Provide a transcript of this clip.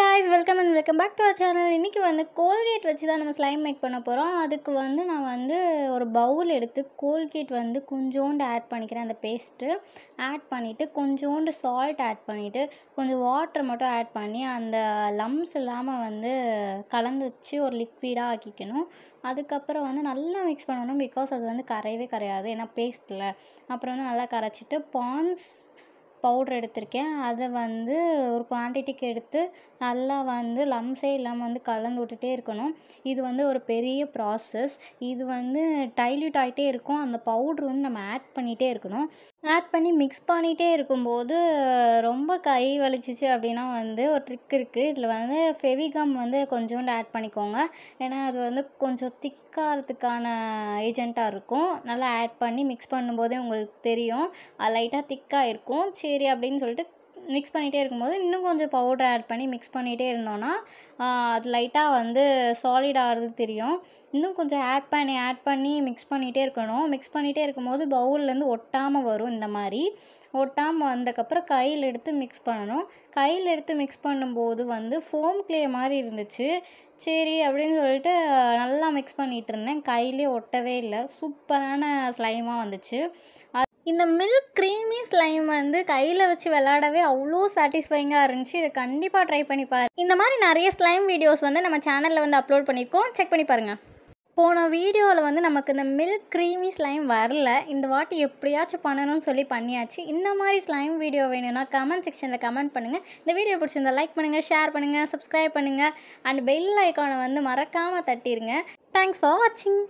guys welcome and welcome back to our channel இன்றைக்கி வந்து Colgate வச்சு தான் நம்ம ஸ்லைம் மேக் பண்ண போகிறோம் அதுக்கு வந்து நான் வந்து ஒரு பவுல் எடுத்து கோல்கேட் வந்து கொஞ்சோண்டு ஆட் பண்ணிக்கிறேன் அந்த பேஸ்ட்டு ஆட் பண்ணிவிட்டு கொஞ்சோண்டு சால்ட் ஆட் பண்ணிவிட்டு கொஞ்சம் வாட்டர் மட்டும் ஆட் பண்ணி அந்த லம்ஸ் இல்லாமல் வந்து கலந்து வச்சு ஒரு லிக்விடாக ஆக்கிக்கணும் அதுக்கப்புறம் வந்து நல்லா மிக்ஸ் பண்ணணும் பிகாஸ் அது வந்து கரையவே கரையாது ஏன்னா பேஸ்ட்டில் அப்புறம் வந்து நல்லா கரைச்சிட்டு பான்ஸ் பவுட்ரு எடுத்திருக்கேன் அதை வந்து ஒரு குவான்டிட்டிக்கு எடுத்து நல்லா வந்து லம்ஸே இல்லாமல் வந்து கலந்து விட்டுட்டே இருக்கணும் இது வந்து ஒரு பெரிய ப்ராசஸ் இது வந்து டைல்யூட் ஆகிட்டே இருக்கும் அந்த பவுட்ரு வந்து நம்ம ஆட் பண்ணிகிட்டே இருக்கணும் ஆட் பண்ணி மிக்ஸ் பண்ணிகிட்டே இருக்கும்போது ரொம்ப கை வலிச்சிச்சு அப்படின்னா வந்து ஒரு ட்ரிக் இருக்குது இதில் வந்து ஃபெவிகம் வந்து கொஞ்சோண்டு ஆட் பண்ணிக்கோங்க ஏன்னா அது வந்து கொஞ்சம் திக்காகிறதுக்கான ஏஜெண்ட்டாக இருக்கும் நல்லா ஆட் பண்ணி மிக்ஸ் பண்ணும்போதே உங்களுக்கு தெரியும் லைட்டாக திக்காக இருக்கும் சரி அப்படின்னு சொல்லிட்டு மிக்ஸ் பண்ணிகிட்டே இருக்கும்போது இன்னும் கொஞ்சம் பவுடர் ஆட் பண்ணி மிக்ஸ் பண்ணிகிட்டே இருந்தோன்னா அது லைட்டாக வந்து சாலிட் ஆகிறது தெரியும் இன்னும் கொஞ்சம் ஆட் பண்ணி ஆட் பண்ணி மிக்ஸ் பண்ணிகிட்டே இருக்கணும் மிக்ஸ் பண்ணிகிட்டே இருக்கும்போது பவுல்லேருந்து ஒட்டாமல் வரும் இந்த மாதிரி ஒட்டாமல் வந்தக்கப்புறம் கையில் எடுத்து மிக்ஸ் பண்ணணும் கையில் எடுத்து மிக்ஸ் பண்ணும்போது வந்து ஃபோம் கிளே மாதிரி இருந்துச்சு சரி அப்படின்னு சொல்லிட்டு நல்லா மிக்ஸ் பண்ணிகிட்டு இருந்தேன் கையிலே ஒட்டவே இல்லை சூப்பரான ஸ்லைமாக வந்துச்சு இந்த மில்க் க்ரீமி ஸ்லைம் வந்து கையில் வச்சு விளாடவே அவ்வளோ சாட்டிஸ்ஃபைங்காக இருந்துச்சு இதை கண்டிப்பாக ட்ரை பண்ணி பாரு இந்த மாதிரி நிறைய ஸ்லைம் வீடியோஸ் வந்து நம்ம சேனலில் வந்து அப்லோட் பண்ணியிருக்கோம் செக் பண்ணி பாருங்கள் போன வீடியோவில் வந்து நமக்கு இந்த மில்க் க்ரீமி ஸ்லைம் வரல இந்த வாட்டி எப்படியாச்சும் பண்ணணும்னு சொல்லி பண்ணியாச்சு இந்த மாதிரி ஸ்லைம் வீடியோ வேணும்னா கமெண்ட் செக்ஷனில் கமெண்ட் பண்ணுங்கள் இந்த வீடியோ பிடிச்சிருந்தா லைக் பண்ணுங்கள் ஷேர் பண்ணுங்கள் சப்ஸ்கிரைப் பண்ணுங்கள் அண்ட் பெல் ஐக்கானை வந்து மறக்காமல் தட்டிடுங்க தேங்க்ஸ் ஃபார் வாட்சிங்